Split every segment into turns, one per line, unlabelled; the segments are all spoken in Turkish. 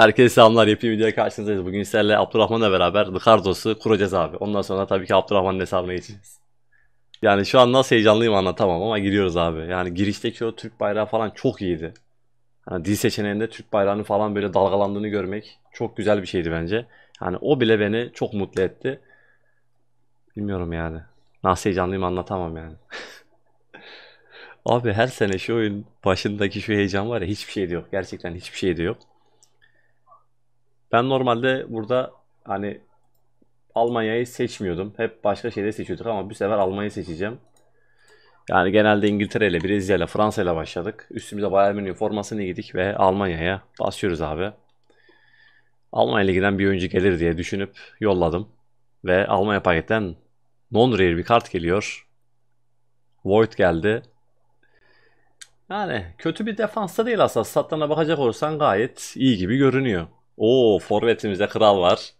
Herkese selamlar. Yepyeni videoya karşınızdayız. Bugün sizlerle Abdurrahman'la beraber Ricardo'su kuracağız abi. Ondan sonra tabii ki Abdurrahman'ın hesabına geçeceğiz. Yani şu an nasıl heyecanlıyım anlatamam ama giriyoruz abi. Yani girişteki o Türk bayrağı falan çok iyiydi. Yani dil seçeneğinde Türk bayrağını falan böyle dalgalandığını görmek çok güzel bir şeydi bence. Yani o bile beni çok mutlu etti. Bilmiyorum yani. Nasıl heyecanlıyım anlatamam yani. abi her sene şu oyun başındaki şu heyecan var ya hiçbir şey de yok. Gerçekten hiçbir şey de yok. Ben normalde burada hani Almanya'yı seçmiyordum. Hep başka şeyleri seçiyorduk ama bu sefer Almanya'yı seçeceğim. Yani genelde İngiltere ile Brezilya ile Fransa ile başladık. Üstümüze Bayern Münih formasını giydik ve Almanya'ya basıyoruz abi. Almanya Ligi'den bir oyuncu gelir diye düşünüp yolladım. Ve Almanya paketten non-rare bir kart geliyor. Void geldi. Yani kötü bir defansta değil aslında. Statlarına bakacak olursan gayet iyi gibi görünüyor. Oo forvetimizde kral var.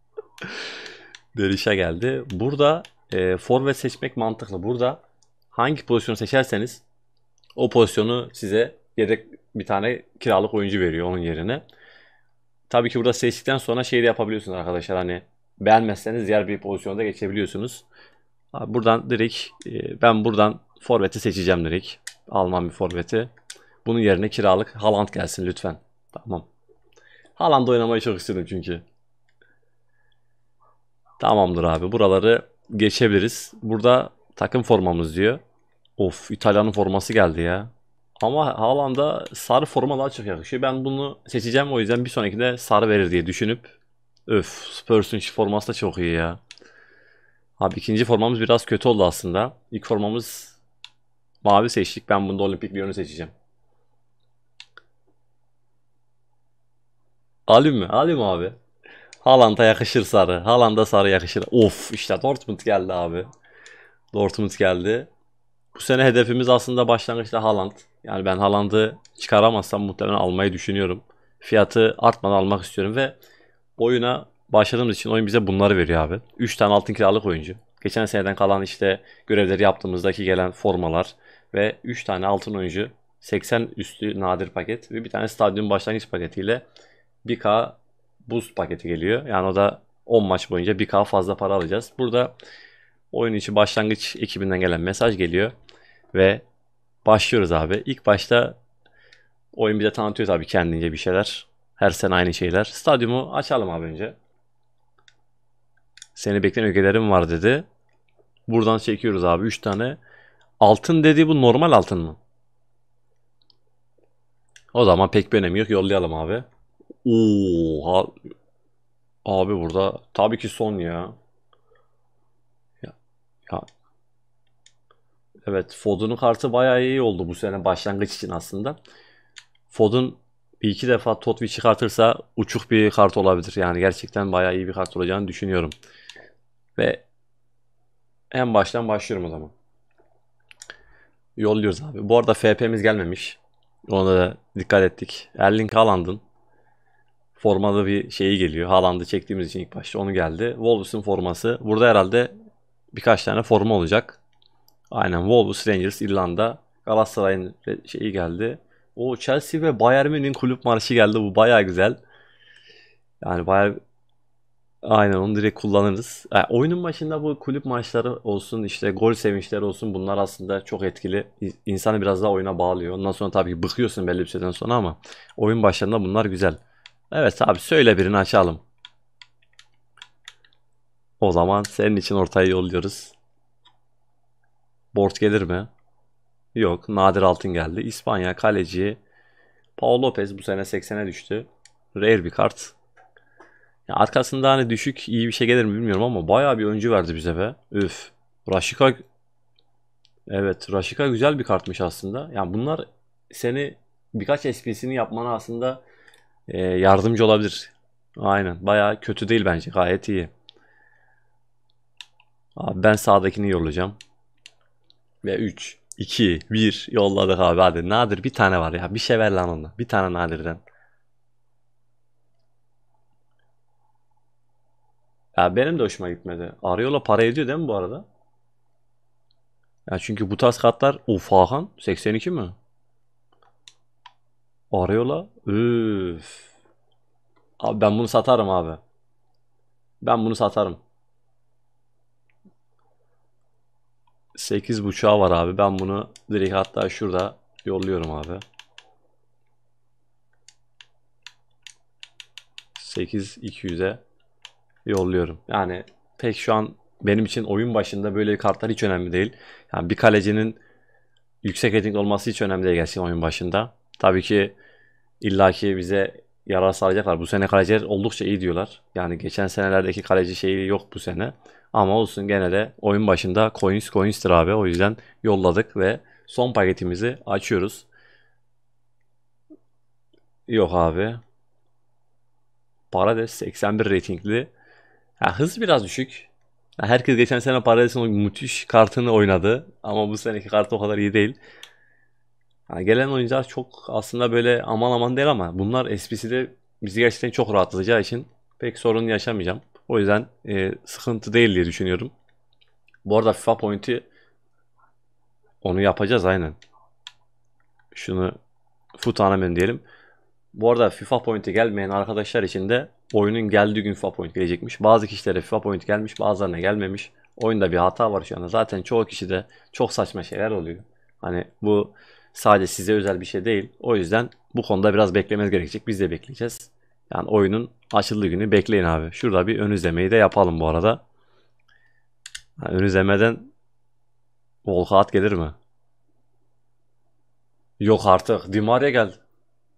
Derişe geldi. Burada e, forvet seçmek mantıklı. Burada hangi pozisyonu seçerseniz o pozisyonu size yedek bir tane kiralık oyuncu veriyor onun yerine. Tabii ki burada seçtikten sonra şey de yapabiliyorsunuz arkadaşlar hani beğenmezseniz diğer bir pozisyonda geçebiliyorsunuz. buradan direkt e, ben buradan forveti seçeceğim direkt. Alman bir forveti. Bunun yerine kiralık Haaland gelsin lütfen. Tamam. Haaland'da oynamayı çok istedim çünkü. Tamamdır abi. Buraları geçebiliriz. Burada takım formamız diyor. Of İtalya'nın forması geldi ya. Ama Haaland'a sarı forma daha çok yakışıyor. Ben bunu seçeceğim o yüzden bir sonraki de sarı verir diye düşünüp. Öf Spurs'un forması da çok iyi ya. Abi ikinci formamız biraz kötü oldu aslında. İlk formamız mavi seçtik. Ben bunda olimpik bir yönü seçeceğim. Alim mi? Alim abi. Haaland'a yakışır sarı. Haaland'a sarı yakışır. Of işte Dortmund geldi abi. Dortmund geldi. Bu sene hedefimiz aslında başlangıçta Haaland. Yani ben Haaland'ı çıkaramazsam muhtemelen almayı düşünüyorum. Fiyatı artmadan almak istiyorum ve oyuna başladığımız için oyun bize bunları veriyor abi. 3 tane altın kiralık oyuncu. Geçen seneden kalan işte görevleri yaptığımızdaki gelen formalar ve 3 tane altın oyuncu 80 üstü nadir paket ve bir tane stadyum başlangıç paketiyle 1K boost paketi geliyor. Yani o da 10 maç boyunca 1K fazla para alacağız. Burada oyun içi başlangıç ekibinden gelen mesaj geliyor. Ve başlıyoruz abi. İlk başta oyun bize tanıtıyor tabii kendince bir şeyler. Her sene aynı şeyler. Stadyumu açalım abi önce. Seni bekleyen ülkelerim var dedi. Buradan çekiyoruz abi 3 tane. Altın dedi bu normal altın mı? O zaman pek bir önemi yok. Yollayalım abi. Oha. Abi burada tabii ki son ya. Ya. ya. Evet Fodun'un kartı bayağı iyi oldu bu sene başlangıç için aslında. Fodun bir iki defa Totvi çıkartırsa uçuk bir kart olabilir. Yani gerçekten bayağı iyi bir kart olacağını düşünüyorum. Ve en baştan başlıyorum o zaman. Yolluyoruz abi. Bu arada FP'miz gelmemiş. Ona da dikkat ettik. Erling Haaland'ın formalı bir şeyi geliyor. Haaland'ı çektiğimiz için ilk başta onu geldi. Wolves'un forması. Burada herhalde birkaç tane forma olacak. Aynen Wolves, Rangers, İrlanda, Galatasaray'ın şeyi geldi. O Chelsea ve Bayern Münih'in kulüp marşı geldi. Bu baya güzel. Yani baya Aynen onu direkt kullanırız. Yani oyunun başında bu kulüp maçları olsun işte gol sevinçleri olsun bunlar aslında çok etkili. İnsanı biraz daha oyuna bağlıyor. Ondan sonra tabii ki bıkıyorsun belli bir süreden sonra ama oyun başlarında bunlar güzel. Evet abi söyle birini açalım. O zaman senin için ortaya yolluyoruz. Bort gelir mi? Yok. Nadir Altın geldi. İspanya kaleci Paul Lopez bu sene 80'e düştü. Rare bir kart. Ya arkasında hani düşük iyi bir şey gelir mi bilmiyorum ama bayağı bir öncü verdi bize be. Üf. Raşika Evet, Raşika güzel bir kartmış aslında. Yani bunlar seni birkaç SP'sini yapmana aslında e, yardımcı olabilir. Aynen. Baya kötü değil bence. Gayet iyi. Abi ben sağdakini yollayacağım. Ve 3, 2, 1 yolladık abi. Hadi nadir bir tane var ya. Bir şey ver lan ona. Bir tane nadirden. Ya benim de hoşuma gitmedi. Arıyorla para ediyor değil mi bu arada? Ya çünkü bu tarz kartlar Ufahan 82 mi? Arıyorla. Üf. Abi ben bunu satarım abi. Ben bunu satarım. 8 buçuğa var abi. Ben bunu direkt hatta şurada yolluyorum abi. 8 200'e yolluyorum. Yani pek şu an benim için oyun başında böyle kartlar hiç önemli değil. Yani bir kalecinin yüksek rating olması hiç önemli değil gerçekten oyun başında. Tabii ki illaki bize yarar sağlayacaklar. Bu sene kaleciler oldukça iyi diyorlar. Yani geçen senelerdeki kaleci şeyi yok bu sene. Ama olsun gene de oyun başında coins coins'tir abi. O yüzden yolladık ve son paketimizi açıyoruz. Yok abi. Parades 81 ratingli. Ya hız biraz düşük. herkes geçen sene Parades'in müthiş kartını oynadı. Ama bu seneki kartı o kadar iyi değil. Yani gelen oyuncular çok aslında böyle aman aman değil ama bunlar SPC'de bizi gerçekten çok rahatlatacağı için pek sorun yaşamayacağım. O yüzden e, sıkıntı değil diye düşünüyorum. Bu arada FIFA Point'i onu yapacağız aynen. Şunu foot anamen diyelim. Bu arada FIFA Point'e gelmeyen arkadaşlar için de oyunun geldiği gün FIFA Point gelecekmiş. Bazı kişilere FIFA Point gelmiş bazılarına gelmemiş. Oyunda bir hata var şu anda. Zaten çoğu kişide çok saçma şeyler oluyor. Hani bu Sadece size özel bir şey değil. O yüzden bu konuda biraz beklemeniz gerekecek. Biz de bekleyeceğiz. Yani oyunun açıldığı günü bekleyin abi. Şurada bir ön izlemeyi de yapalım bu arada. Yani ön izlemeden Volkaat gelir mi? Yok artık. Dimaria geldi.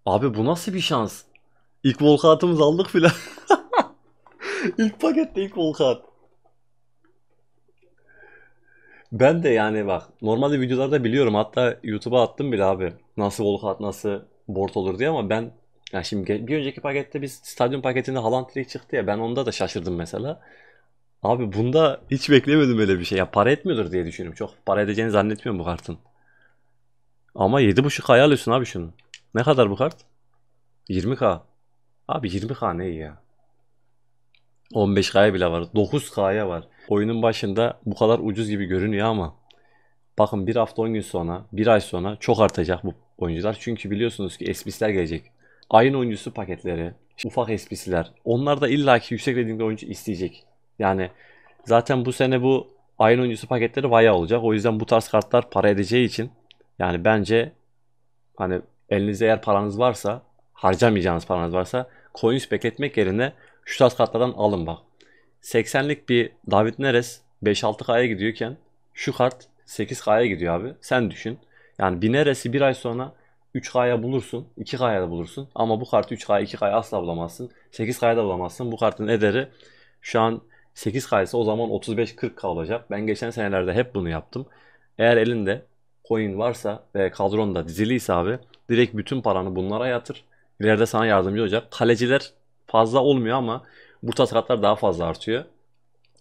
Abi bu nasıl bir şans? İlk volkatımızı aldık filan. İlk pakette ilk volkat. Ben de yani bak normalde videolarda biliyorum hatta YouTube'a attım bile abi. Nasıl at nasıl board olur diye ama ben yani şimdi bir önceki pakette biz stadyum paketinde Haaland çıktı ya ben onda da şaşırdım mesela. Abi bunda hiç beklemedim öyle bir şey. Ya para etmiyordur diye düşünüyorum. Çok para edeceğini zannetmiyorum bu kartın. Ama 7.5 hayal ediyorsun abi şunu. Ne kadar bu kart? 20k. Abi 20k ne iyi ya. 15K'ya bile var. 9K'ya var. Oyunun başında bu kadar ucuz gibi görünüyor ama bakın bir hafta 10 gün sonra, bir ay sonra çok artacak bu oyuncular. Çünkü biliyorsunuz ki espisler gelecek. Ayın oyuncusu paketleri, ufak espisler. Onlar da illaki yüksek ratingli oyuncu isteyecek. Yani zaten bu sene bu ayın oyuncusu paketleri bayağı olacak. O yüzden bu tarz kartlar para edeceği için yani bence hani elinizde eğer paranız varsa harcamayacağınız paranız varsa coins bekletmek yerine şu tarz kartlardan alın bak. 80'lik bir David Neres 5-6K'ya gidiyorken şu kart 8K'ya gidiyor abi. Sen düşün. Yani bir Neres'i bir ay sonra 3K'ya bulursun, 2K'ya da bulursun. Ama bu kartı 3K'ya, 2K'ya asla bulamazsın. 8K'ya da bulamazsın. Bu kartın ederi şu an 8K ise o zaman 35-40K olacak. Ben geçen senelerde hep bunu yaptım. Eğer elinde coin varsa ve da diziliyse abi direkt bütün paranı bunlara yatır. İleride sana yardımcı olacak. Kaleciler fazla olmuyor ama bu tarz katlar daha fazla artıyor.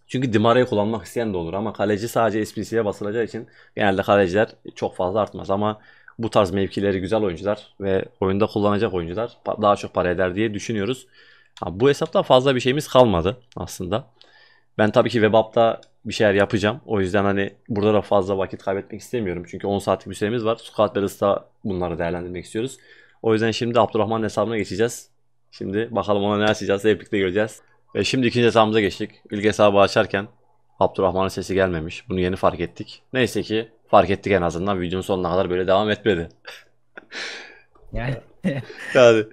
Çünkü Dimara'yı kullanmak isteyen de olur ama kaleci sadece SPC'ye basılacağı için genelde kaleciler çok fazla artmaz ama bu tarz mevkileri güzel oyuncular ve oyunda kullanacak oyuncular daha çok para eder diye düşünüyoruz. bu hesapta fazla bir şeyimiz kalmadı aslında. Ben tabii ki WebApp'ta bir şeyler yapacağım. O yüzden hani burada da fazla vakit kaybetmek istemiyorum. Çünkü 10 saatlik bir süremiz var. Squad Battles'ta bunları değerlendirmek istiyoruz. O yüzden şimdi Abdurrahman hesabına geçeceğiz. Şimdi bakalım ona ne açacağız hep göreceğiz. Ve şimdi ikinci hesabımıza geçtik. İlk hesabı açarken Abdurrahman'ın sesi gelmemiş. Bunu yeni fark ettik. Neyse ki fark ettik en azından. Videonun sonuna kadar böyle devam etmedi.
yani.
yani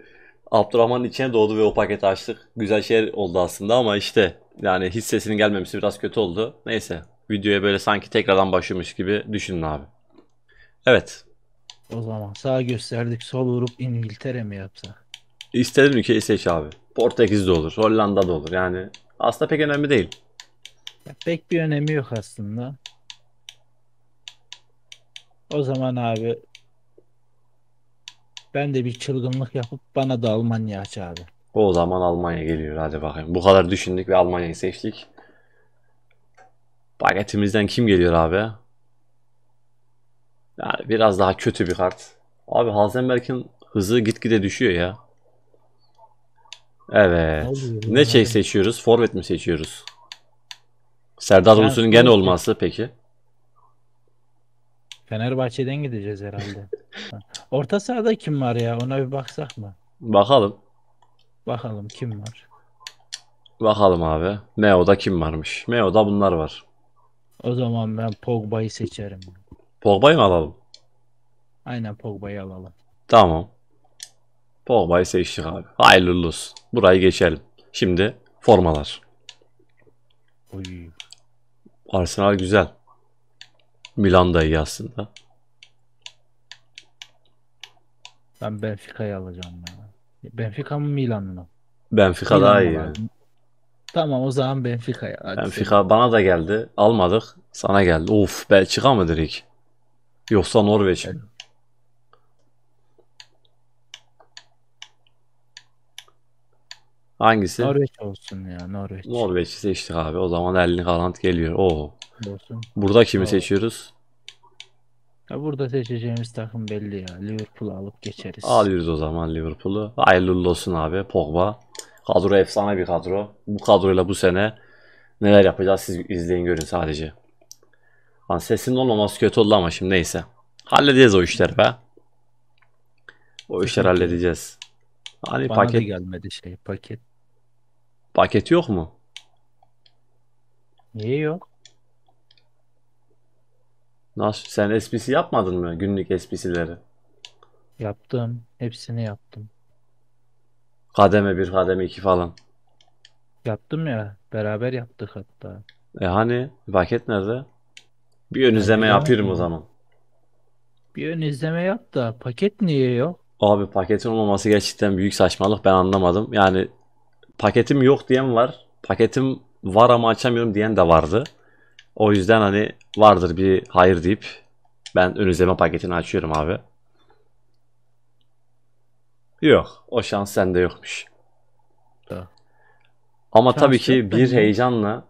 Abdurrahman'ın içine doğdu ve o paketi açtık. Güzel şey oldu aslında ama işte yani hiç sesinin gelmemesi biraz kötü oldu. Neyse videoya böyle sanki tekrardan başlamış gibi düşünün abi.
Evet. O zaman sağ gösterdik sol vurup İngiltere mi yapsa?
İstediğin ülkeyi seç abi. Portekiz de olur, Hollanda da olur. Yani aslında pek önemli değil.
Ya pek bir önemi yok aslında. O zaman abi ben de bir çılgınlık yapıp bana da Almanya aç abi.
O zaman Almanya geliyor hadi bakayım. Bu kadar düşündük ve Almanya'yı seçtik. Paketimizden kim geliyor abi? Yani biraz daha kötü bir kart. Abi Halzenberg'in hızı gitgide düşüyor ya. Evet. Ne şey seçiyoruz? Forvet mi seçiyoruz? Serdar Sen- gene olması peki.
Fenerbahçe'den gideceğiz herhalde. Ha. Orta sahada kim var ya? Ona bir baksak mı? Bakalım. Bakalım kim var.
Bakalım abi. Meo'da kim varmış? Meo'da bunlar var.
O zaman ben Pogba'yı seçerim.
Pogba'yı mı alalım?
Aynen Pogba'yı alalım.
Tamam. Pogba'yı seçtik abi. Hayırlı olsun. Burayı geçelim. Şimdi formalar. Oy. Arsenal güzel. Milan da iyi aslında.
Ben Benfica'yı alacağım ya. Benfica mı Milan mı? Benfica Milan daha iyi. Yani. Tamam o zaman Benfica'ya. Benfica
bana da geldi. Almadık. Sana geldi. Of Belçika mı direkt? Yoksa Norveç mi? Evet. Hangisi? Norveç
olsun ya Norveç. Norveç'i
seçtik abi. O zaman Erling Haaland geliyor. Oo. Olsun. Burada kimi Oo. seçiyoruz?
Ya burada seçeceğimiz takım belli ya. Liverpool'u alıp geçeriz. Alıyoruz
o zaman Liverpool'u. Hayırlı olsun abi Pogba. Kadro efsane bir kadro. Bu kadroyla bu sene neler yapacağız siz izleyin görün sadece. Lan sesin olmaması kötü oldu ama şimdi neyse. Halledeceğiz o işleri be. O işleri halledeceğiz. Hani Bana paket
gelmedi şey paket.
paket yok mu? Niye yok? Nasıl sen SPC yapmadın mı günlük SPC'leri?
Yaptım. Hepsini yaptım.
Kademe bir kademe iki falan.
Yaptım ya. Beraber yaptık hatta.
E hani paket nerede? Bir ön izleme yapıyorum o zaman.
Bir ön izleme yap da paket niye yok?
Abi paketin olmaması gerçekten büyük saçmalık ben anlamadım. Yani paketim yok diyen var. Paketim var ama açamıyorum diyen de vardı. O yüzden hani vardır bir hayır deyip ben ön izleme paketini açıyorum abi. Yok. O şans sende yokmuş. Da.
Ama şans tabii ki bir
heyecanla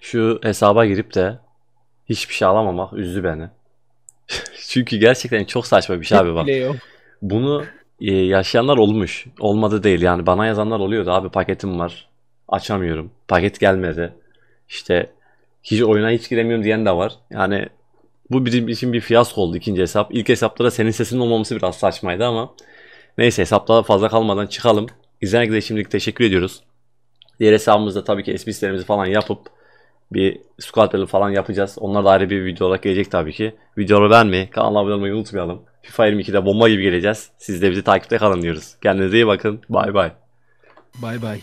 şu hesaba girip de hiçbir şey alamamak üzdü beni. Çünkü gerçekten çok saçma bir şey abi bak bunu e, yaşayanlar olmuş. Olmadı değil yani bana yazanlar oluyordu abi paketim var açamıyorum paket gelmedi İşte hiç oyuna hiç giremiyorum diyen de var. Yani bu bizim için bir fiyasko oldu ikinci hesap. İlk hesapta senin sesinin olmaması biraz saçmaydı ama neyse hesaplara fazla kalmadan çıkalım. İzleyen de şimdilik teşekkür ediyoruz. Diğer hesabımızda tabii ki esmislerimizi falan yapıp bir squad falan yapacağız. Onlar da ayrı bir video olarak gelecek tabii ki. Videoları beğenmeyi, kanala abone olmayı unutmayalım. FIFA 22'de bomba gibi geleceğiz. Siz de bizi takipte kalın diyoruz. Kendinize iyi bakın. Bay bay.
Bay bay.